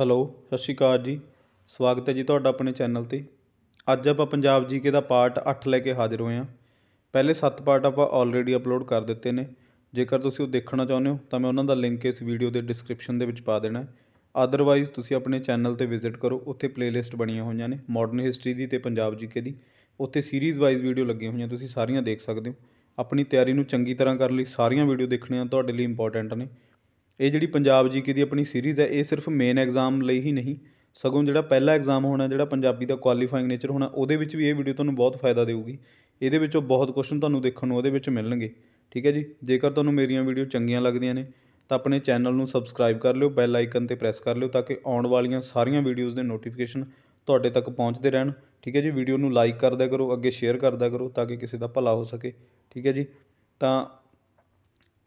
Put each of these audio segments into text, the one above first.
hello ਸਤਿ ਸ਼੍ਰੀ ਅਕਾਲ ਜੀ ਸਵਾਗਤ ਹੈ ਜੀ ਤੁਹਾਡਾ ਆਪਣੇ ਚੈਨਲ ਤੇ ਅੱਜ ਆਪਾਂ ਪੰਜਾਬ ਜੀਕੇ ਦਾ ਪਾਰਟ 8 ਲੈ ਕੇ ਹਾਜ਼ਰ ਹੋਏ ਆਂ ਪਹਿਲੇ 7 ਪਾਰਟ ਆਪਾਂ ਆਲਰੇਡੀ ਅਪਲੋਡ ਕਰ ਦਿੱਤੇ ਨੇ ਜੇਕਰ ਤੁਸੀਂ ਉਹ ਦੇਖਣਾ ਚਾਹੁੰਦੇ ਹੋ ਤਾਂ ਮੈਂ ਉਹਨਾਂ ਦਾ ਲਿੰਕ ਇਸ ਵੀਡੀਓ ਦੇ ਡਿਸਕ੍ਰਿਪਸ਼ਨ ਦੇ ਵਿੱਚ ਪਾ ਦੇਣਾ ਆਦਰਵਾਈਜ਼ ਤੁਸੀਂ ਆਪਣੇ ਚੈਨਲ ਤੇ ਵਿਜ਼ਿਟ ਕਰੋ ਉੱਥੇ ਪਲੇਲਿਸਟ ਬਣੀਆਂ ਹੋਈਆਂ ਨੇ ਮਾਡਰਨ ਹਿਸਟਰੀ ਦੀ ਤੇ ਪੰਜਾਬ ਜੀਕੇ ਦੀ ਉੱਥੇ ਸੀਰੀਜ਼ ਵਾਈਜ਼ ਵੀਡੀਓ ਲੱਗੀਆਂ ਹੋਈਆਂ ਤੁਸੀਂ ਸਾਰੀਆਂ ਦੇਖ ਸਕਦੇ ਹੋ ਆਪਣੀ ਤਿਆਰੀ ਨੂੰ ਚੰਗੀ ਤਰ੍ਹਾਂ ਕਰਨ ਲਈ ਸਾਰੀਆਂ ਵੀਡੀਓ ਦੇਖਣੀਆਂ ਤੁਹਾਡੇ ਲਈ ਇੰਪੋਰਟੈਂਟ ਨੇ ਇਹ ਜਿਹੜੀ ਪੰਜਾਬ ਜੀਕੇ ਦੀ ਆਪਣੀ ਸੀਰੀਜ਼ ਹੈ ਇਹ ਸਿਰਫ ਮੇਨ ਐਗਜ਼ਾਮ ਲਈ ਹੀ ਨਹੀਂ ਸਗੋਂ ਜਿਹੜਾ ਪਹਿਲਾ ਐਗਜ਼ਾਮ ਹੋਣਾ ਜਿਹੜਾ ਪੰਜਾਬੀ ਦਾ ਕੁਆਲੀਫਾਈਂਗ ਨੇਚਰ ਹੋਣਾ ਉਹਦੇ ਵਿੱਚ ਵੀ ਇਹ ਵੀਡੀਓ ਤੁਹਾਨੂੰ ਬਹੁਤ ਫਾਇਦਾ ਦੇਊਗੀ ਇਹਦੇ ਵਿੱਚੋਂ ਬਹੁਤ ਕੁਐਸਚਨ ਤੁਹਾਨੂੰ ਦੇਖਣ ਨੂੰ ਉਹਦੇ ਵਿੱਚ ਮਿਲਣਗੇ ਠੀਕ ਹੈ ਜੀ ਜੇਕਰ ਤੁਹਾਨੂੰ ਮੇਰੀਆਂ ਵੀਡੀਓ ਚੰਗੀਆਂ ਲੱਗਦੀਆਂ ਨੇ ਤਾਂ ਆਪਣੇ ਚੈਨਲ ਨੂੰ ਸਬਸਕ੍ਰਾਈਬ ਕਰ ਲਿਓ ਬੈਲ ਆਈਕਨ ਤੇ ਪ੍ਰੈਸ ਕਰ ਲਿਓ ਤਾਂ ਕਿ ਆਉਣ ਵਾਲੀਆਂ ਸਾਰੀਆਂ ਵੀਡੀਓਜ਼ ਦੇ ਨੋਟੀਫਿਕੇਸ਼ਨ ਤੁਹਾਡੇ ਤੱਕ ਪਹੁੰਚਦੇ ਰਹਿਣ ਠੀਕ ਹੈ ਜੀ ਵੀਡੀਓ ਨੂੰ ਲਾਈਕ ਕਰਦਿਆ ਕਰੋ ਅੱਗੇ ਸ਼ੇਅਰ ਕਰਦਿਆ ਕਰੋ ਤਾਂ ਕਿ ਕਿਸੇ ਦਾ ਭਲਾ ਹੋ ਸਕੇ ਠੀਕ ਹੈ ਜੀ ਤਾਂ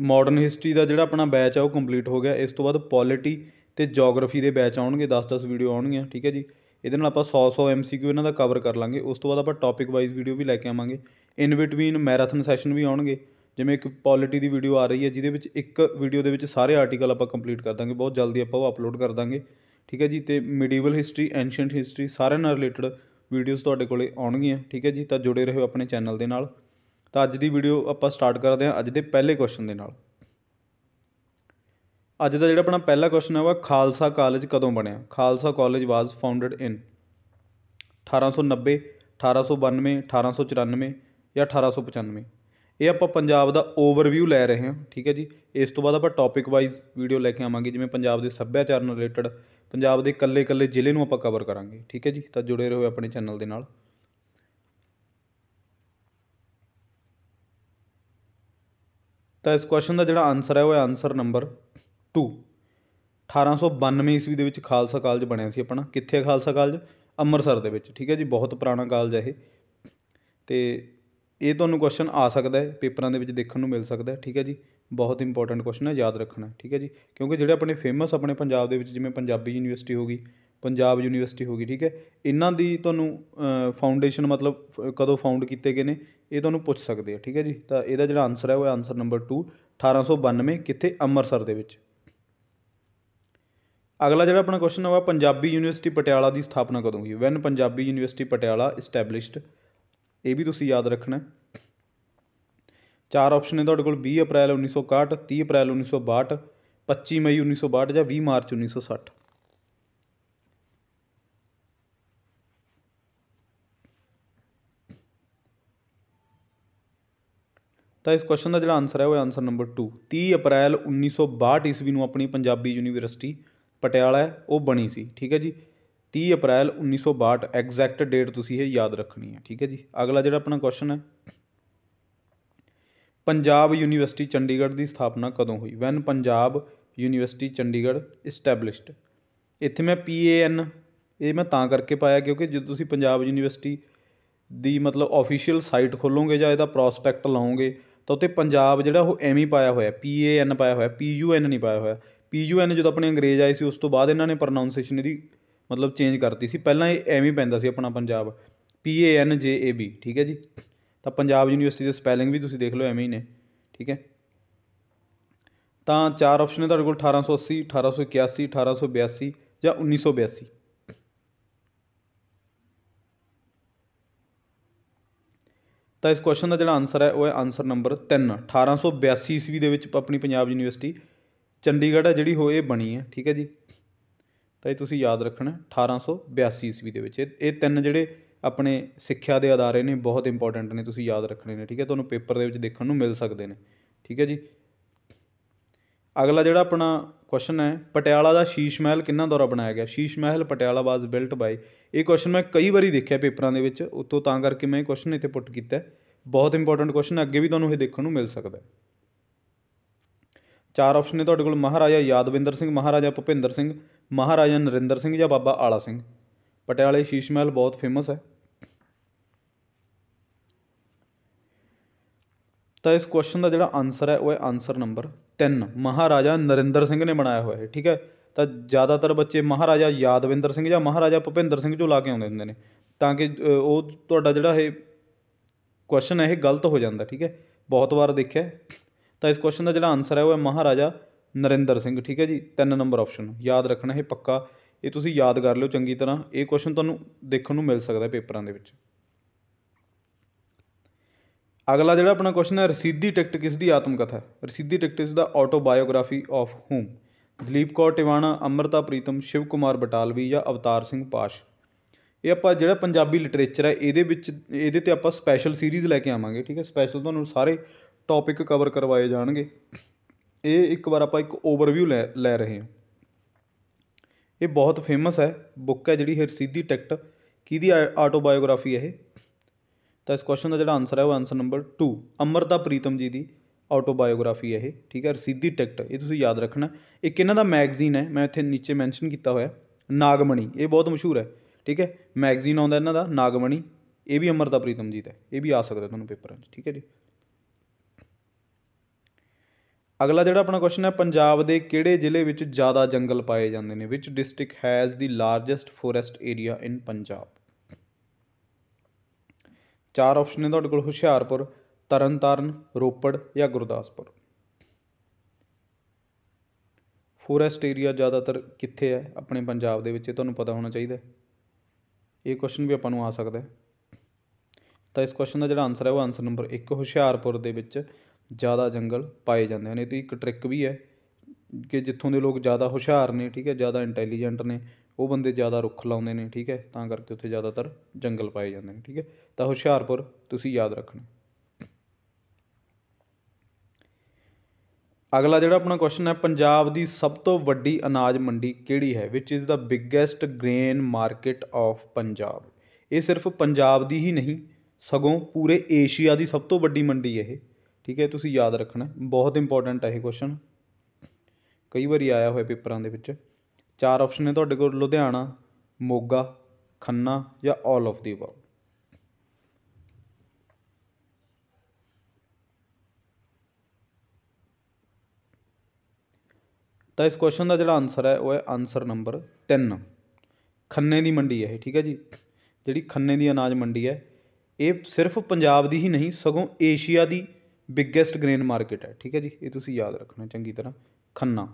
ਮਾਡਰਨ ਹਿਸਟਰੀ ਦਾ ਜਿਹੜਾ ਆਪਣਾ ਬੈਚ ਆ ਉਹ ਕੰਪਲੀਟ ਹੋ ਗਿਆ ਇਸ ਤੋਂ ਬਾਅਦ ਪੋਲਿਟੀ ਤੇ ਜੀਓਗ੍ਰਾਫੀ ਦੇ ਬੈਚ ਆਉਣਗੇ 10-10 ਵੀਡੀਓ ਆਉਣਗੀਆਂ ਠੀਕ ਹੈ ਜੀ ਇਹਦੇ ਨਾਲ ਆਪਾਂ 100-100 ਐਮਸੀਕਿਊ ਇਹਨਾਂ ਦਾ ਕਵਰ ਕਰ ਲਾਂਗੇ ਉਸ ਤੋਂ ਬਾਅਦ ਆਪਾਂ ਟੌਪਿਕ ਵਾਈਜ਼ ਵੀਡੀਓ ਵੀ ਲੈ ਕੇ ਆਵਾਂਗੇ ਇਨ ਬਿਟਵੀਨ ਮੈਰਾਥਨ ਸੈਸ਼ਨ ਵੀ ਆਉਣਗੇ ਜਿਵੇਂ ਇੱਕ ਪੋਲਿਟੀ ਦੀ ਵੀਡੀਓ ਆ ਰਹੀ ਹੈ ਜਿਹਦੇ ਵਿੱਚ ਇੱਕ ਵੀਡੀਓ ਦੇ ਵਿੱਚ ਸਾਰੇ ਆਰਟੀਕਲ ਆਪਾਂ ਕੰਪਲੀਟ ਕਰ ਦਾਂਗੇ ਬਹੁਤ ਜਲਦੀ ਆਪਾਂ ਉਹ ਅਪਲੋਡ ਕਰ ਦਾਂਗੇ ਠੀਕ ਹੈ ਜੀ ਤੇ ਮੀਡੀਵਲ ਹਿਸਟਰੀ ਐਂਸ਼ੀਅੰਟ ਹਿਸਟਰੀ ਸਾਰਿਆਂ ਨਾਲ ਰਿਲੇਟਡ ਵੀਡੀਓਜ਼ ਤੁਹਾਡੇ ਕੋਲੇ ਆਉਣਗੀਆਂ ਠੀਕ ਹੈ ਜੀ ਤਾਂ ਜੁੜੇ ਰਹੋ ਆਪਣੇ ਚੈਨਲ ਦੇ ਨਾਲ ਤਾਂ ਅੱਜ ਦੀ ਵੀਡੀਓ ਆਪਾਂ ਸਟਾਰਟ ਕਰਦੇ ਹਾਂ ਅੱਜ ਦੇ ਪਹਿਲੇ ਕੁਐਸਚਨ ਦੇ ਨਾਲ ਅੱਜ ਦਾ ਜਿਹੜਾ ਆਪਣਾ ਪਹਿਲਾ ਕੁਐਸਚਨ ਹੈ ਉਹ ਖਾਲਸਾ ਕਾਲਜ ਕਦੋਂ ਬਣਿਆ Khalsa college was founded in 1890 1892 1894 ਜਾਂ 1895 ਇਹ ਆਪਾਂ ਪੰਜਾਬ ਦਾ ਓਵਰਵਿਊ ਲੈ ਰਹੇ ਹਾਂ ਠੀਕ ਹੈ ਜੀ ਇਸ ਤੋਂ ਬਾਅਦ ਆਪਾਂ ਟੌਪਿਕ ਵਾਈਜ਼ ਵੀਡੀਓ ਲੈ ਕੇ ਆਵਾਂਗੇ ਜਿਵੇਂ ਪੰਜਾਬ ਦੇ ਸੱਭਿਆਚਾਰ ਨਾਲ ਰਿਲੇਟਡ ਪੰਜਾਬ ਦੇ ਕੱਲੇ-ਕੱਲੇ ਜ਼ਿਲ੍ਹੇ ਨੂੰ ਆਪਾਂ ਕਵਰ ਕਰਾਂਗੇ ਠੀਕ ਹੈ ਜੀ ਤਾਂ ਜੁੜੇ ਰਹੋ ਆਪਣੇ ਚੈਨਲ ਦੇ ਨਾਲ ਤਾਂ ਇਸ ਕੁਐਸਚਨ ਦਾ ਜਿਹੜਾ ਆਨਸਰ ਹੈ ਉਹ ਹੈ ਆਨਸਰ ਨੰਬਰ 2 1892 ਈਸਵੀ ਦੇ ਵਿੱਚ ਖਾਲਸਾ ਕਾਲਜ ਬਣਿਆ ਸੀ ਆਪਣਾ ਕਿੱਥੇ ਖਾਲਸਾ ਕਾਲਜ ਅੰਮ੍ਰਿਤਸਰ ਦੇ ਵਿੱਚ ਠੀਕ ਹੈ ਜੀ ਬਹੁਤ ਪੁਰਾਣਾ ਕਾਲਜ ਹੈ ਇਹ ਤੇ ਇਹ ਤੁਹਾਨੂੰ ਕੁਐਸਚਨ ਆ ਸਕਦਾ ਹੈ ਪੇਪਰਾਂ ਦੇ ਵਿੱਚ ਦੇਖਣ ਨੂੰ ਮਿਲ ਸਕਦਾ ਹੈ ਠੀਕ ਹੈ ਜੀ ਬਹੁਤ ਇੰਪੋਰਟੈਂਟ ਕੁਐਸਚਨ ਹੈ ਯਾਦ ਰੱਖਣਾ ਠੀਕ ਹੈ ਜੀ ਕਿਉਂਕਿ ਜਿਹੜੇ ਆਪਣੇ ਫੇਮਸ ਆਪਣੇ ਪੰਜਾਬ ਦੇ ਵਿੱਚ ਜਿਵੇਂ ਪੰਜਾਬੀ ਯੂਨੀਵਰਸਿਟੀ ਹੋ ਗਈ ਪੰਜਾਬ ਯੂਨੀਵਰਸਿਟੀ ਹੋ ਗਈ ਠੀਕ ਹੈ ਇਹਨਾਂ ਦੀ ਤੁਹਾਨੂੰ ਫਾਊਂਡੇਸ਼ਨ ਮਤਲਬ ਕਦੋਂ ਫਾਊਂਡ ਕੀਤੇ ਗਏ ਨੇ ਇਹ ਤੁਹਾਨੂੰ ਪੁੱਛ ਸਕਦੇ ਆ ਠੀਕ ਹੈ ਜੀ ਤਾਂ ਇਹਦਾ ਜਿਹੜਾ ਆਨਸਰ ਹੈ ਉਹ ਹੈ ਆਨਸਰ ਨੰਬਰ 2 1892 ਕਿੱਥੇ ਅੰਮ੍ਰਿਤਸਰ ਦੇ ਵਿੱਚ ਅਗਲਾ ਜਿਹੜਾ ਆਪਣਾ ਕੁਐਸਚਨ ਉਹ ਪੰਜਾਬੀ ਯੂਨੀਵਰਸਿਟੀ ਪਟਿਆਲਾ ਦੀ ਸਥਾਪਨਾ ਕਦੋਂ ਹੋਈ when Punjabi university Patiala established ਇਹ ਵੀ ਤੁਸੀਂ ਯਾਦ ਰੱਖਣਾ ਚਾਰ ਆਪਸ਼ਨ ਨੇ ਤੁਹਾਡੇ ਕੋਲ 20 ਅਪ੍ਰੈਲ 1961 30 ਅਪ੍ਰੈਲ 1962 25 ਮਈ 1962 ਜਾਂ 20 ਮਾਰਚ 1960 ਤਾਂ ਇਸ ਕੁਐਸਚਨ ਦਾ ਜਿਹੜਾ ਆਨਸਰ ਹੈ ਉਹ ਆਨਸਰ ਨੰਬਰ 2 30 ਅਪ੍ਰੈਲ 1962 ਈਸਵੀ ਨੂੰ ਆਪਣੀ ਪੰਜਾਬੀ ਯੂਨੀਵਰਸਿਟੀ ਪਟਿਆਲਾ ਉਹ ਬਣੀ ਸੀ ਠੀਕ ਹੈ ਜੀ 30 ਅਪ੍ਰੈਲ 1962 ਐਗਜ਼ੈਕਟ ਡੇਟ ਤੁਸੀਂ ਇਹ ਯਾਦ ਰੱਖਣੀ ਹੈ ਠੀਕ ਹੈ ਜੀ ਅਗਲਾ ਜਿਹੜਾ ਆਪਣਾ ਕੁਐਸਚਨ ਹੈ ਪੰਜਾਬ ਯੂਨੀਵਰਸਿਟੀ ਚੰਡੀਗੜ੍ਹ ਦੀ ਸਥਾਪਨਾ ਕਦੋਂ ਹੋਈ when Punjab university Chandigarh established ਇੱਥੇ ਮੈਂ ਪੀਏਐਨ ਇਹ ਮੈਂ ਤਾਂ ਕਰਕੇ ਪਾਇਆ ਕਿਉਂਕਿ ਜਦੋਂ ਤੁਸੀਂ ਪੰਜਾਬ ਯੂਨੀਵਰਸਿਟੀ ਦੀ ਮਤਲਬ ਆਫੀਸ਼ੀਅਲ ਸਾਈਟ ਖੋਲੋਗੇ ਜਾਂ ਇਹਦਾ ਪ੍ਰੋਸਪੈਕਟ ਲਾਓਗੇ ਤਾਂ ਉੱਤੇ ਪੰਜਾਬ ਜਿਹੜਾ ਉਹ ਐਵੇਂ ਪਾਇਆ ਹੋਇਆ ਪੀ ਏ ਐਨ ਪਾਇਆ ਹੋਇਆ ਪੀ ਯੂ ਐਨ ਨਹੀਂ ਪਾਇਆ ਹੋਇਆ ਪੀ ਯੂ ਐਨ ਜਦੋਂ ਆਪਣੇ ਅੰਗਰੇਜ਼ ਆਏ ਸੀ ਉਸ ਤੋਂ ਬਾਅਦ ਇਹਨਾਂ ਨੇ ਪ੍ਰੋਨਾਂਸੀਏਸ਼ਨ ਇਹਦੀ ਮਤਲਬ ਚੇਂਜ ਕਰਤੀ ਸੀ ਪਹਿਲਾਂ ਇਹ ਐਵੇਂ ਪੈਂਦਾ ਸੀ ਆਪਣਾ ਪੰਜਾਬ ਪੀ ਏ ਐਨ ਜੇ ਏ ਬੀ ਠੀਕ ਹੈ ਜੀ ਤਾਂ ਪੰਜਾਬ ਯੂਨੀਵਰਸਿਟੀ ਦੇ ਸਪੈਲਿੰਗ ਵੀ ਤੁਸੀਂ ਦੇਖ ਲਓ ਐਵੇਂ ਹੀ ਨੇ ਠੀਕ ਹੈ ਤਾਂ ਚਾਰ ਆਪਸ਼ਨ ਹੈ ਤੁਹਾਡੇ ਕੋਲ 1880 1881 1882 ਜਾਂ 1982 ਤਾਂ ਇਸ ਕੁਐਸਚਨ ਦਾ ਜਿਹੜਾ ਆਨਸਰ ਹੈ ਉਹ ਹੈ ਆਨਸਰ ਨੰਬਰ 3 1882 ਈਸਵੀ ਦੇ ਵਿੱਚ ਆਪਣੀ ਪੰਜਾਬ ਯੂਨੀਵਰਸਿਟੀ ਚੰਡੀਗੜ੍ਹ ਹੈ ਜਿਹੜੀ ਹੋਏ ਬਣੀ ਹੈ ਠੀਕ ਹੈ ਜੀ ਤਾਂ ਇਹ ਤੁਸੀਂ ਯਾਦ ਰੱਖਣਾ 1882 ਈਸਵੀ ਦੇ ਵਿੱਚ ਇਹ ਤਿੰਨ ਜਿਹੜੇ ਆਪਣੇ ਸਿੱਖਿਆ ਦੇ ਆਧਾਰੇ ਨੇ ਬਹੁਤ ਇੰਪੋਰਟੈਂਟ ਨੇ ਤੁਸੀਂ ਯਾਦ ਰੱਖਣੇ ਨੇ ਠੀਕ ਹੈ ਤੁਹਾਨੂੰ ਪੇਪਰ ਦੇ ਵਿੱਚ ਦੇਖਣ ਨੂੰ ਮਿਲ ਸਕਦੇ ਨੇ ਠੀਕ ਹੈ ਜੀ ਅਗਲਾ ਜਿਹੜਾ ਆਪਣਾ ਕੁਐਸਚਨ ਹੈ ਪਟਿਆਲਾ ਦਾ ਸ਼ੀਸ਼ ਮਹਿਲ ਕਿੰਨਾ ਦੌਰਾ ਬਣਾਇਆ ਗਿਆ ਸ਼ੀਸ਼ ਮਹਿਲ ਪਟਿਆਲਾ ਵਾਸ ਬਿਲਟ ਬਾਈ ਇਹ ਕੁਐਸਚਨ ਮੈਂ ਕਈ ਵਾਰੀ ਦੇਖਿਆ ਪੇਪਰਾਂ ਦੇ ਵਿੱਚ ਉਤੋਂ ਤਾਂ ਕਰਕੇ ਮੈਂ ਇਹ ਕੁਐਸਚਨ ਇੱਥੇ ਪੁੱਟ ਕੀਤਾ ਬਹੁਤ ਇੰਪੋਰਟੈਂਟ ਕੁਐਸਚਨ ਹੈ ਅੱਗੇ ਵੀ ਤੁਹਾਨੂੰ ਇਹ ਦੇਖਣ ਨੂੰ ਮਿਲ ਸਕਦਾ ਚਾਰ ਆਪਸ਼ਨ ਨੇ ਤੁਹਾਡੇ ਕੋਲ ਮਹਾਰਾਜਾ ਯਾਦਵਿੰਦਰ ਸਿੰਘ ਮਹਾਰਾਜਾ ਭੁਪਿੰਦਰ ਸਿੰਘ ਮਹਾਰਾਜਾ ਨਰਿੰਦਰ ਸਿੰਘ ਜਾਂ ਬਾਬਾ ਆਲਾ ਸਿੰਘ ਪਟਿਆਲੇ ਸ਼ੀਸ਼ ਮਹਿਲ ਬਹੁਤ ਫੇਮਸ ਹੈ ਤਾਂ ਇਸ ਕੁਐਸਚਨ ਦਾ ਜਿਹੜਾ ਆਨਸਰ ਹੈ ਉਹ ਹੈ ਆਨਸਰ ਨੰਬਰ ਤਿੰਨ ਮਹਾਰਾਜਾ ਨਰਿੰਦਰ ਸਿੰਘ ਨੇ ਬਣਾਇਆ ਹੋਇਆ ਹੈ ਠੀਕ ਹੈ ਤਾਂ ਜ਼ਿਆਦਾਤਰ ਬੱਚੇ ਮਹਾਰਾਜਾ ਯਾਦਵਿੰਦਰ ਸਿੰਘ ਜਾਂ ਮਹਾਰਾਜਾ ਭੁਪਿੰਦਰ ਸਿੰਘ ਜੋ ਲਾ ਕੇ ਆਉਂਦੇ ਹੁੰਦੇ ਨੇ ਤਾਂ ਕਿ ਉਹ ਤੁਹਾਡਾ ਜਿਹੜਾ ਇਹ ਕੁਐਸਚਨ ਹੈ ਇਹ ਗਲਤ ਹੋ ਜਾਂਦਾ ਠੀਕ ਹੈ ਬਹੁਤ ਵਾਰ ਦੇਖਿਆ ਤਾਂ ਇਸ ਕੁਐਸਚਨ ਦਾ ਜਿਹੜਾ ਆਨਸਰ ਹੈ ਉਹ ਹੈ ਮਹਾਰਾਜਾ ਨਰਿੰਦਰ ਸਿੰਘ ਠੀਕ ਹੈ ਜੀ ਤਿੰਨ ਨੰਬਰ ਆਪਸ਼ਨ ਯਾਦ ਰੱਖਣਾ ਇਹ ਪੱਕਾ ਇਹ ਤੁਸੀਂ ਯਾਦ ਕਰ ਲਿਓ ਚੰਗੀ ਤਰ੍ਹਾਂ ਇਹ ਕੁਐਸਚਨ ਤੁਹਾਨੂੰ ਦੇਖਣ ਨੂੰ ਮਿਲ ਸਕਦਾ ਪੇਪਰਾਂ ਦੇ ਵਿੱਚ ਅਗਲਾ ਜਿਹੜਾ ਆਪਣਾ ਕੁਐਸਚਨ ਹੈ ਰਸੀਦੀ ਟਿਕਟ ਕਿਸ ਦੀ ਆਤਮ ਕਥਾ ਹੈ ਰਸੀਦੀ ਟਿਕਟ ਇਸ ਦਾ autobiography of whom Dalip Kaur Tiwana Amrita Pritam Shiv Kumar Batalvi ਜਾਂ ਅਵਤਾਰ ਸਿੰਘ ਪਾਸ਼ ਇਹ ਆਪਾਂ ਜਿਹੜਾ ਪੰਜਾਬੀ ਲਿਟਰੇਚਰ ਹੈ ਇਹਦੇ ਵਿੱਚ ਇਹਦੇ ਤੇ ਆਪਾਂ ਸਪੈਸ਼ਲ ਸੀਰੀਜ਼ ਲੈ ਕੇ ਆਵਾਂਗੇ ਠੀਕ ਹੈ ਸਪੈਸ਼ਲ ਤੁਹਾਨੂੰ ਸਾਰੇ ਟੌਪਿਕ ਕਵਰ ਕਰਵਾਏ ਜਾਣਗੇ ਇਹ ਇੱਕ ਵਾਰ ਆਪਾਂ ਇੱਕ ਓਵਰਵਿਊ ਲੈ ਲੈ ਰਹੇ ਹਾਂ ਇਹ ਬਹੁਤ ਫੇਮਸ ਹੈ ਬੁੱਕ ਹੈ ਜਿਹੜੀ ਹਰਸੀਦੀ ਟਿਕਟ ਕਿਹਦੀ ਆਟੋਬਾਇਓਗ੍ਰਾਫੀ ਹੈ ਇਹ ਤਾਂ ਇਸ ਕੁਐਸਚਨ ਦਾ ਜਿਹੜਾ ਆਨਸਰ ਹੈ ਉਹ ਆਨਸਰ ਨੰਬਰ 2 ਅਮਰਤਾ ਪ੍ਰੀਤਮ ਜੀ ਦੀ ਆਟੋਬਾਇਓਗ੍ਰਾਫੀ ਹੈ ਇਹ ਠੀਕ ਹੈ ਰਸੀਦੀ ਟਿਕਟ ਇਹ ਤੁਸੀਂ ਯਾਦ ਰੱਖਣਾ ਇੱਕ ਇਹਨਾਂ ਦਾ ਮੈਗਜ਼ੀਨ ਹੈ ਮੈਂ ਇੱਥੇ ਨੀਚੇ ਮੈਂਸ਼ਨ ਕੀਤਾ ਹੋਇਆ ਨਾਗਮਣੀ ਇਹ ਬਹੁਤ ਮਸ਼ਹੂਰ ਹੈ ਠੀਕ ਹੈ ਮੈਗਜ਼ੀਨ ਆਉਂਦਾ ਇਹਨਾਂ ਦਾ ਨਾਗਮਣੀ ਇਹ ਵੀ ਅਮਰਤਾ ਪ੍ਰੀਤਮ ਜੀ ਦਾ ਇਹ ਵੀ ਆ ਸਕਦਾ ਤੁਹਾਨੂੰ ਪੇਪਰਾਂ 'ਚ ਠੀਕ ਹੈ ਜੀ ਅਗਲਾ ਜਿਹੜਾ ਆਪਣਾ ਕੁਐਸਚਨ ਹੈ ਪੰਜਾਬ ਦੇ ਕਿਹੜੇ ਜ਼ਿਲ੍ਹੇ ਵਿੱਚ ਜ਼ਿਆਦਾ ਜੰਗਲ ਪਾਏ ਜਾਂਦੇ ਨੇ ਵਿਚ district has the largest forest area in Punjab ਚਾਰ ਆਪਸ਼ਨ ਨੇ ਤੁਹਾਡੇ ਕੋਲ ਹੁਸ਼ਿਆਰਪੁਰ ਤਰਨਤਾਰਨ ਰੋਪੜ ਜਾਂ ਗੁਰਦਾਸਪੁਰ ਫੋਰੈਸਟ ਏਰੀਆ ਜ਼ਿਆਦਾਤਰ ਕਿੱਥੇ ਹੈ ਆਪਣੇ ਪੰਜਾਬ ਦੇ ਵਿੱਚ ਇਹ ਤੁਹਾਨੂੰ ਪਤਾ ਹੋਣਾ ਚਾਹੀਦਾ ਇਹ ਕੁਐਸਚਨ ਵੀ ਆਪਾਂ ਨੂੰ ਆ ਸਕਦਾ ਤਾਂ ਇਸ ਕੁਐਸਚਨ ਦਾ ਜਿਹੜਾ ਆਨਸਰ ਹੈ ਉਹ ਆਨਸਰ ਨੰਬਰ 1 ਹੁਸ਼ਿਆਰਪੁਰ ਦੇ ਵਿੱਚ ਜ਼ਿਆਦਾ ਜੰਗਲ ਪਾਏ ਜਾਂਦੇ ਹਨ ਇਹ ਤੇ ਇੱਕ ਟ੍ਰਿਕ ਵੀ ਹੈ ਕਿ ਜਿੱਥੋਂ ਦੇ ਲੋਕ ਜ਼ਿਆਦਾ ਹੁਸ਼ਿਆਰ ਨੇ ਠੀਕ ਹੈ ਜ਼ਿਆਦਾ ਇੰਟੈਲੀਜੈਂਟ ਨੇ ਉਹ ਬੰਦੇ ਜ਼ਿਆਦਾ ਰੁੱਖ ਲਾਉਂਦੇ ਨੇ ਠੀਕ ਹੈ ਤਾਂ ਕਰਕੇ ਉੱਥੇ ਜ਼ਿਆਦਾਤਰ ਜੰਗਲ ਪਾਏ ਜਾਂਦੇ ਨੇ ਠੀਕ ਹੈ ਤਾਂ ਹੁਸ਼ਿਆਰਪੁਰ ਤੁਸੀਂ ਯਾਦ ਰੱਖਣਾ ਅਗਲਾ ਜਿਹੜਾ ਆਪਣਾ ਕੁਐਸਚਨ ਹੈ ਪੰਜਾਬ ਦੀ ਸਭ ਤੋਂ ਵੱਡੀ ਅਨਾਜ ਮੰਡੀ ਕਿਹੜੀ ਹੈ ਵਿਚ is the biggest grain market of Punjab ਇਹ ਸਿਰਫ ਪੰਜਾਬ ਦੀ ਹੀ ਨਹੀਂ ਸਗੋਂ ਪੂਰੇ ਏਸ਼ੀਆ ਦੀ ਸਭ ਤੋਂ ਵੱਡੀ ਮੰਡੀ ਹੈ ਇਹ ਠੀਕ ਹੈ ਤੁਸੀਂ ਯਾਦ ਰੱਖਣਾ ਬਹੁਤ ਇੰਪੋਰਟੈਂਟ ਹੈ ਇਹ ਕੁਐਸਚਨ ਕਈ ਵਾਰੀ ਆਇਆ ਹੋਇਆ ਪੇਪਰਾਂ ਦੇ ਵਿੱਚ ਚਾਰ ਆਪਸ਼ਨ ਨੇ ਤੁਹਾਡੇ ਕੋਲ ਲੁਧਿਆਣਾ ਮੋਗਾ ਖੰਨਾ ਜਾਂ ਆਲ ਆਫ ਦੀ ਅਬਵ ਤਾਂ ਇਸ ਕੁਐਸਚਨ ਦਾ ਜਿਹੜਾ ਆਨਸਰ ਹੈ ਉਹ ਹੈ ਆਨਸਰ ਨੰਬਰ 3 ਖੰਨੇ ਦੀ ਮੰਡੀ ਹੈ ਠੀਕ ਹੈ ਜੀ ਜਿਹੜੀ ਖੰਨੇ ਦੀ ਅਨਾਜ ਮੰਡੀ ਹੈ ਇਹ ਸਿਰਫ ਪੰਜਾਬ ਦੀ ਹੀ ਨਹੀਂ ਸਗੋਂ ਏਸ਼ੀਆ ਦੀ ਬਿਗੇਸਟ ਗ੍ਰੇਨ ਮਾਰਕੀਟ ਹੈ ਠੀਕ ਹੈ ਜੀ ਇਹ ਤੁਸੀਂ ਯਾਦ ਰੱਖਣਾ ਚੰਗੀ ਤਰ੍ਹਾਂ ਖੰਨਾ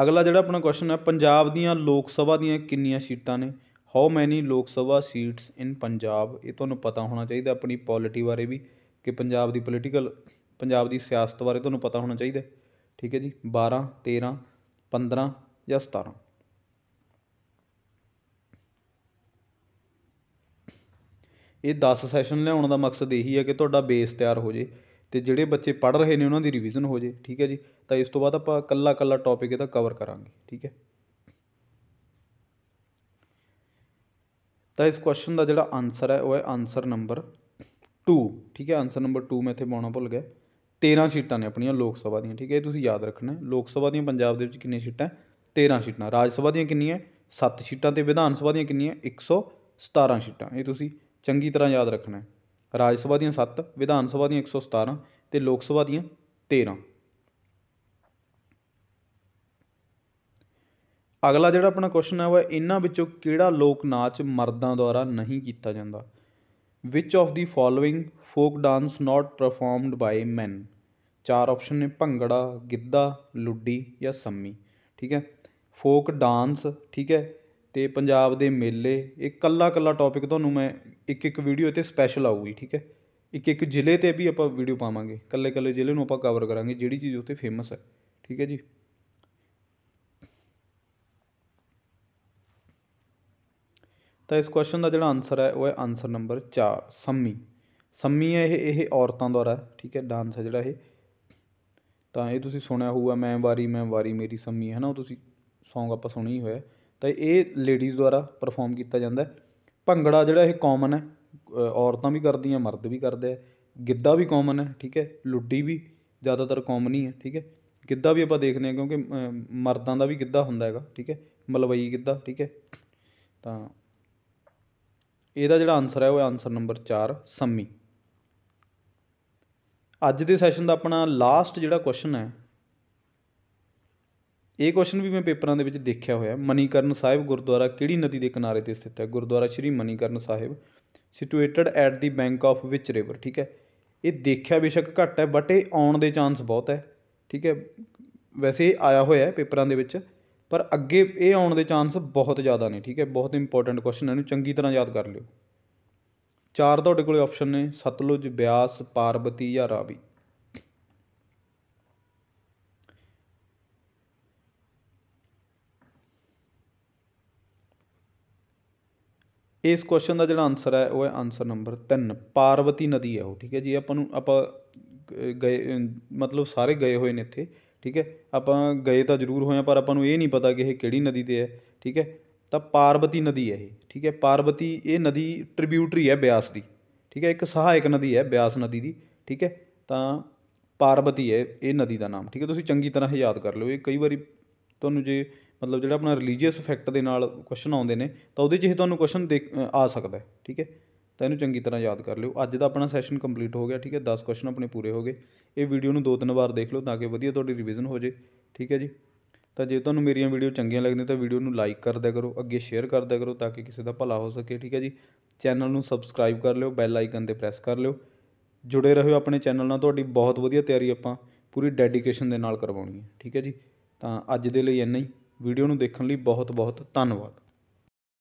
ਅਗਲਾ ਜਿਹੜਾ ਆਪਣਾ ਕੁਐਸਚਨ ਹੈ ਪੰਜਾਬ ਦੀਆਂ ਲੋਕ ਸਭਾ ਦੀਆਂ ਕਿੰਨੀਆਂ ਸੀਟਾਂ ਨੇ ਹਾਊ ਮੈਨੀ ਲੋਕ ਸਭਾ ਸੀਟਸ ਇਨ ਪੰਜਾਬ ਇਹ ਤੁਹਾਨੂੰ ਪਤਾ ਹੋਣਾ ਚਾਹੀਦਾ ਆਪਣੀ ਪੋਲਿਟੀ ਬਾਰੇ ਵੀ ਕਿ ਪੰਜਾਬ ਦੀ ਪੋਲਿਟੀਕਲ ਪੰਜਾਬ ਦੀ ਸਿਆਸਤ ਬਾਰੇ ਤੁਹਾਨੂੰ ਪਤਾ ਹੋਣਾ ਚਾਹੀਦਾ ਠੀਕ ਹੈ ਜੀ 12 13 15 ਜਾਂ 17 ਇਹ 10 ਸੈਸ਼ਨ ਲਿਆਉਣ ਦਾ ਮਕਸਦ ਇਹੀ ਹੈ ਕਿ ਤੁਹਾਡਾ ਬੇਸ ਤਿਆਰ ਹੋ ਜੇ ਤੇ ਜਿਹੜੇ ਬੱਚੇ ਪੜ੍ਹ ਰਹੇ ਨੇ ਉਹਨਾਂ ਦੀ ਰਿਵੀਜ਼ਨ ਹੋ ਜੇ ਠੀਕ ਹੈ ਜੀ ਤਾਂ ਇਸ ਤੋਂ ਬਾਅਦ ਆਪਾਂ ਕੱਲਾ ਕੱਲਾ ਟੌਪਿਕ ਇਹਦਾ ਕਵਰ ਕਰਾਂਗੇ ਠੀਕ ਹੈ ਤਾਂ ਇਸ ਕੁਐਸਚਨ ਦਾ ਜਿਹੜਾ ਆਨਸਰ ਹੈ ਉਹ ਹੈ ਆਨਸਰ ਨੰਬਰ 2 ਠੀਕ ਹੈ ਆਨਸਰ ਨੰਬਰ 2 ਮੈਂ ਇੱਥੇ ਪਾਉਣਾ ਭੁੱਲ ਗਿਆ 13 ਸੀਟਾਂ ਨੇ ਆਪਣੀਆਂ ਲੋਕ ਸਭਾ ਦੀਆਂ ਠੀਕ ਹੈ ਇਹ ਤੁਸੀਂ ਯਾਦ ਰੱਖਣਾ ਲੋਕ ਸਭਾ ਦੀਆਂ ਪੰਜਾਬ ਦੇ ਵਿੱਚ ਕਿੰਨੀਆਂ ਸੀਟਾਂ 13 ਸੀਟਾਂ ਰਾਜ ਸਭਾ ਦੀਆਂ ਕਿੰਨੀਆਂ 7 ਸੀਟਾਂ ਤੇ ਵਿਧਾਨ ਸਭਾ ਦੀਆਂ ਕਿੰਨੀਆਂ 117 ਸੀਟਾਂ ਇਹ ਤੁਸੀਂ ਚੰਗੀ ਤਰ੍ਹਾਂ ਯਾਦ ਰੱਖਣਾ ਰਾਜ ਸਭਾ ਦੀਆਂ 7 ਵਿਧਾਨ ਸਭਾ ਦੀਆਂ 117 ਤੇ ਲੋਕ ਸਭਾ ਦੀਆਂ 13 ਅਗਲਾ ਜਿਹੜਾ ਆਪਣਾ ਕੁਐਸਚਨ ਹੈ ਉਹ ਇਹਨਾਂ ਵਿੱਚੋਂ ਕਿਹੜਾ ਲੋਕ ਨਾਚ ਮਰਦਾਂ ਦੁਆਰਾ ਨਹੀਂ ਕੀਤਾ ਜਾਂਦਾ ਵਿਚ of the following folk dance not performed by men ਚਾਰ ਆਪਸ਼ਨ ਨੇ ਭੰਗੜਾ ਗਿੱਧਾ ਲੁੱਡੀ ਜਾਂ ਸੰਮੀ ਠੀਕ ਹੈ ਫੋਕ ਡਾਂਸ ਠੀਕ ਹੈ ਅਤੇ ਪੰਜਾਬ ਦੇ ਮੇਲੇ ਇਹ ਕੱਲਾ ਕੱਲਾ ਟੌਪਿਕ ਤੁਹਾਨੂੰ ਮੈਂ ਇੱਕ ਇੱਕ ਵੀਡੀਓ 'ਤੇ ਸਪੈਸ਼ਲ ਆਊਗੀ ਠੀਕ ਹੈ ਇੱਕ ਇੱਕ ਜ਼ਿਲ੍ਹੇ 'ਤੇ ਵੀ ਆਪਾਂ ਵੀਡੀਓ ਪਾਵਾਂਗੇ ਕੱਲੇ ਕੱਲੇ ਜ਼ਿਲ੍ਹੇ ਨੂੰ ਆਪਾਂ ਕਵਰ ਕਰਾਂਗੇ ਜਿਹੜੀ ਚੀਜ਼ ਉੱਥੇ ਫੇਮਸ ਹੈ ਠੀਕ ਹੈ ਜੀ ਤਾਂ ਇਸ ਕੁਐਸਚਨ ਦਾ ਜਿਹੜਾ ਆਨਸਰ ਹੈ ਉਹ ਹੈ ਆਨਸਰ ਨੰਬਰ 4 ਸੰਮੀ ਸੰਮੀ ਹੈ ਇਹ ਇਹ ਔਰਤਾਂ ਦੁਆਰਾ ਠੀਕ ਹੈ ਡਾਂਸ ਹੈ ਜਿਹੜਾ ਇਹ ਤਾਂ ਇਹ ਤੁਸੀਂ ਸੁਣਿਆ ਹੋਊਗਾ ਮੈਂ ਵਾਰੀ ਮੈਂ ਵਾਰੀ ਮੇਰੀ ਸੰਮੀ ਹੈ ਨਾ ਉਹ ਤੁਸੀਂ ਸੌਂਗ ਆਪਾਂ ਸੁਣੀ ਹੋਇਆ ਤਾਂ ਇਹ ਲੇਡੀਜ਼ ਦੁਆਰਾ ਪਰਫਾਰਮ ਕੀਤਾ ਜਾਂਦਾ ਭੰਗੜਾ ਜਿਹੜਾ ਇਹ ਕਾਮਨ ਹੈ ਔਰਤਾਂ ਵੀ ਕਰਦੀਆਂ ਮਰਦ ਵੀ ਕਰਦੇ ਆ ਗਿੱਧਾ ਵੀ ਕਾਮਨ ਹੈ ਠੀਕ ਹੈ ਲੁੱਡੀ ਵੀ ਜ਼ਿਆਦਾਤਰ ਕਾਮਨ ਹੀ ਹੈ ਠੀਕ ਹੈ ਗਿੱਧਾ ਵੀ ਆਪਾਂ ਦੇਖਦੇ ਹਾਂ ਕਿਉਂਕਿ ਮਰਦਾਂ ਦਾ ਵੀ ਗਿੱਧਾ ਹੁੰਦਾ ਹੈਗਾ ਠੀਕ ਹੈ ਮਲਵਈ ਗਿੱਧਾ ਠੀਕ ਹੈ ਤਾਂ ਇਹਦਾ ਜਿਹੜਾ ਆਨਸਰ ਹੈ ਉਹ ਆਨਸਰ ਨੰਬਰ 4 ਸੰਮੀ ਅੱਜ ਦੇ ਸੈਸ਼ਨ ਦਾ ਆਪਣਾ ਲਾਸਟ ਜਿਹੜਾ ਕੁਐਸਚਨ ਹੈ ਇਹ ਕੁਐਸਚਨ ਵੀ ਮੈਂ ਪੇਪਰਾਂ ਦੇ ਵਿੱਚ ਦੇਖਿਆ ਹੋਇਆ ਮਨੀਕਰਨ ਸਾਹਿਬ ਗੁਰਦੁਆਰਾ ਕਿਹੜੀ ਨਦੀ ਦੇ ਕਿਨਾਰੇ ਤੇ ਸਥਿਤ ਹੈ Gurdwara Shri Manikaran Sahib situated at the bank of ਵਿਚ ਰਿਵਰ ਠੀਕ ਹੈ ਇਹ ਦੇਖਿਆ ਬੇਸ਼ੱਕ ਘੱਟ ਹੈ ਬਟ ਇਹ ਆਉਣ ਦੇ ਚਾਂਸ ਬਹੁਤ ਹੈ ਠੀਕ ਹੈ ਵੈਸੇ ਆਇਆ ਹੋਇਆ ਹੈ ਪੇਪਰਾਂ ਦੇ ਵਿੱਚ ਪਰ ਅੱਗੇ ਇਹ ਆਉਣ ਦੇ ਚਾਂਸ ਬਹੁਤ ਜ਼ਿਆਦਾ ਨੇ ਠੀਕ ਹੈ ਬਹੁਤ ਇੰਪੋਰਟੈਂਟ ਕੁਐਸਚਨ ਇਹਨੂੰ ਚੰਗੀ ਤਰ੍ਹਾਂ ਯਾਦ ਕਰ ਲਿਓ ਚਾਰ ਤੁਹਾਡੇ ਕੋਲੇ ਆਪਸ਼ਨ ਨੇ ਸਤਲੁਜ ਬਿਆਸ ਪਾਰਬਤੀ ਜਾਂ ਰਾਵੀ ਇਸ ਕੁਐਸਚਨ ਦਾ ਜਿਹੜਾ ਆਨਸਰ ਹੈ ਉਹ ਹੈ ਆਨਸਰ ਨੰਬਰ 3 ਪਾਰਵਤੀ ਨਦੀ ਹੈ ਉਹ ਠੀਕ ਹੈ ਜੀ ਆਪਾਂ ਨੂੰ ਆਪਾਂ ਗਏ ਮਤਲਬ ਸਾਰੇ ਗਏ ਹੋਏ ਨੇ ਇੱਥੇ ਠੀਕ ਹੈ ਆਪਾਂ ਗਏ ਤਾਂ ਜ਼ਰੂਰ ਹੋਏ ਆ ਪਰ ਆਪਾਂ ਨੂੰ ਇਹ ਨਹੀਂ ਪਤਾ ਕਿ ਇਹ ਕਿਹੜੀ ਨਦੀ ਤੇ ਹੈ ਠੀਕ ਹੈ ਤਾਂ ਪਾਰਵਤੀ ਨਦੀ ਹੈ ਇਹ ਠੀਕ ਹੈ ਪਾਰਵਤੀ ਇਹ ਨਦੀ ਟ੍ਰਿਬਿਊਟਰੀ ਹੈ ਬਿਆਸ ਦੀ ਠੀਕ ਹੈ ਇੱਕ ਸਹਾਇਕ ਨਦੀ ਹੈ ਬਿਆਸ ਨਦੀ ਦੀ ਠੀਕ ਹੈ ਤਾਂ ਪਾਰਵਤੀ ਹੈ ਇਹ ਨਦੀ ਦਾ ਨਾਮ ਠੀਕ ਹੈ ਤੁਸੀਂ ਚੰਗੀ ਤਰ੍ਹਾਂ ਯਾਦ ਕਰ ਲਓ ਇਹ ਕਈ ਵਾਰੀ ਤੁਹਾਨੂੰ ਜੇ ਮਤਲਬ ਜਿਹੜਾ ਆਪਣਾ ਰਿਲੀਜੀਅਸ ਇਫੈਕਟ ਦੇ ਨਾਲ ਕੁਐਸਚਨ ਆਉਂਦੇ ਨੇ ਤਾਂ ਉਹਦੇ 'ਚ ਇਹ ਤੁਹਾਨੂੰ ਕੁਐਸਚਨ ਦੇ ਆ ਸਕਦਾ ਠੀਕ ਹੈ ਤਾਂ ਇਹਨੂੰ ਚੰਗੀ ਤਰ੍ਹਾਂ ਯਾਦ ਕਰ ਲਿਓ ਅੱਜ ਦਾ ਆਪਣਾ ਸੈਸ਼ਨ ਕੰਪਲੀਟ ਹੋ ਗਿਆ ਠੀਕ ਹੈ 10 ਕੁਐਸਚਨ ਆਪਣੇ ਪੂਰੇ ਹੋ ਗਏ ਇਹ ਵੀਡੀਓ ਨੂੰ ਦੋ ਤਿੰਨ ਵਾਰ ਦੇਖ ਲਓ ਤਾਂ ਕਿ ਵਧੀਆ ਤੁਹਾਡੀ ਰਿਵੀਜ਼ਨ ਹੋ ਜੇ ਠੀਕ ਹੈ ਜੀ ਤਾਂ ਜੇ ਤੁਹਾਨੂੰ ਮੇਰੀਆਂ ਵੀਡੀਓ ਚੰਗੀਆਂ ਲੱਗਦੀਆਂ ਤਾਂ ਵੀਡੀਓ ਨੂੰ ਲਾਈਕ ਕਰ ਦਿਆ ਕਰੋ ਅੱਗੇ ਸ਼ੇਅਰ ਕਰ ਦਿਆ ਕਰੋ ਤਾਂ ਕਿ ਕਿਸੇ ਦਾ ਭਲਾ ਹੋ ਸਕੇ ਠੀਕ ਹੈ ਜੀ ਚੈਨਲ ਨੂੰ ਸਬਸਕ੍ਰਾਈਬ ਕਰ ਲਿਓ ਬੈਲ ਆਈਕਨ ਤੇ ਪ੍ਰੈਸ ਕਰ ਲਿਓ ਜੁੜੇ ਰਹੋ ਆਪਣੇ ਚੈਨਲ ਨਾਲ ਤੁਹਾਡੀ ਬਹੁਤ ਵਧੀਆ ਤਿਆਰੀ ਆਪਾਂ ਪੂਰੀ ਡੈਡੀਕੇਸ਼ਨ ਦੇ ਨਾਲ ਕਰਵਾਉਣੀ ਹੈ ਠੀਕ ਹੈ ਜੀ ਤਾਂ ਅੱਜ ਦੇ ਲਈ ਇੰਨਾ ਹੀ ਵੀਡੀਓ ਨੂੰ ਦੇਖਣ ਲਈ ਬਹੁਤ ਬਹੁਤ ਧੰਨਵਾਦ